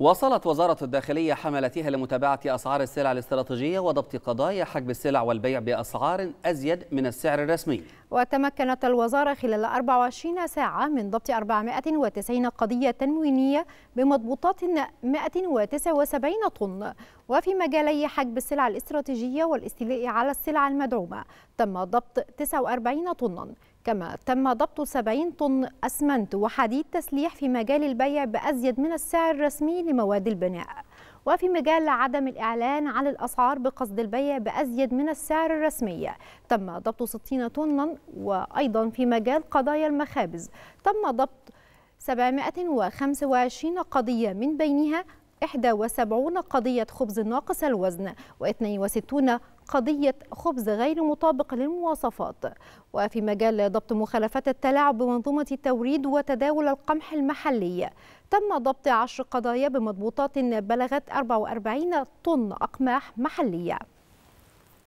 واصلت وزارة الداخلية حملتها لمتابعة أسعار السلع الاستراتيجية وضبط قضايا حجب السلع والبيع بأسعار أزيد من السعر الرسمي وتمكنت الوزارة خلال 24 ساعة من ضبط 490 قضية تموينية بمضبوطات 179 طن وفي مجالي حجب السلع الاستراتيجية والاستيلاء على السلع المدعومة تم ضبط 49 طنا كما تم ضبط 70 طن أسمنت وحديد تسليح في مجال البيع بأزيد من السعر الرسمي لمواد البناء وفي مجال عدم الإعلان عن الأسعار بقصد البيع بأزيد من السعر الرسمي تم ضبط 60 طنا وأيضا في مجال قضايا المخابز تم ضبط 725 قضية من بينها 71 قضية خبز ناقص الوزن و62 قضية خبز غير مطابق للمواصفات وفي مجال ضبط مخالفات التلاعب بمنظومة التوريد وتداول القمح المحلي تم ضبط 10 قضايا بمضبوطات بلغت 44 طن أقماح محلية